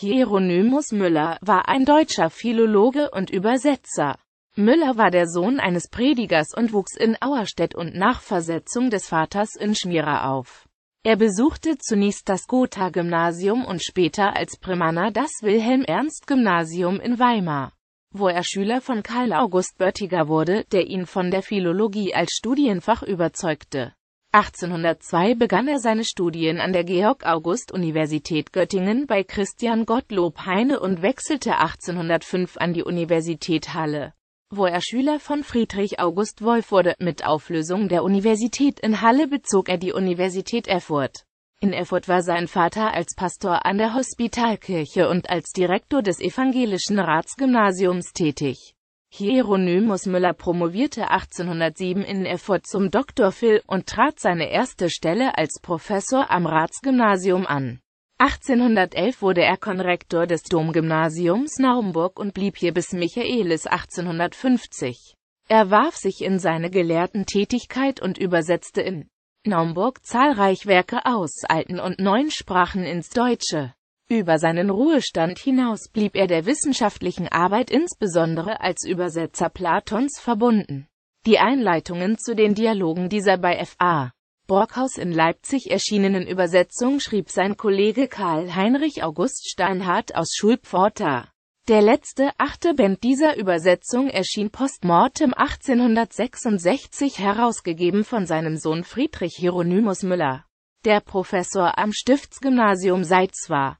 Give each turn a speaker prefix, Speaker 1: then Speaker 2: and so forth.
Speaker 1: Hieronymus Müller war ein deutscher Philologe und Übersetzer. Müller war der Sohn eines Predigers und wuchs in Auerstedt und nach Versetzung des Vaters in Schmierer auf. Er besuchte zunächst das Gotha-Gymnasium und später als Primaner das Wilhelm-Ernst-Gymnasium in Weimar, wo er Schüler von Karl August Böttiger wurde, der ihn von der Philologie als Studienfach überzeugte. 1802 begann er seine Studien an der Georg-August-Universität Göttingen bei Christian Gottlob Heine und wechselte 1805 an die Universität Halle, wo er Schüler von Friedrich August Wolf wurde. Mit Auflösung der Universität in Halle bezog er die Universität Erfurt. In Erfurt war sein Vater als Pastor an der Hospitalkirche und als Direktor des Evangelischen Ratsgymnasiums tätig Hieronymus Müller promovierte 1807 in Erfurt zum Dr. Phil und trat seine erste Stelle als Professor am Ratsgymnasium an. 1811 wurde er Konrektor des Domgymnasiums Naumburg und blieb hier bis Michaelis 1850. Er warf sich in seine Gelehrtentätigkeit und übersetzte in Naumburg zahlreich Werke aus alten und neuen Sprachen ins Deutsche. Über seinen Ruhestand hinaus blieb er der wissenschaftlichen Arbeit insbesondere als Übersetzer Platons verbunden. Die Einleitungen zu den Dialogen dieser bei F.A. Brockhaus in Leipzig erschienenen Übersetzung schrieb sein Kollege Karl Heinrich August Steinhardt aus Schulpforta. Der letzte, achte Band dieser Übersetzung erschien postmortem 1866 herausgegeben von seinem Sohn Friedrich Hieronymus Müller. Der Professor am Stiftsgymnasium Seitz war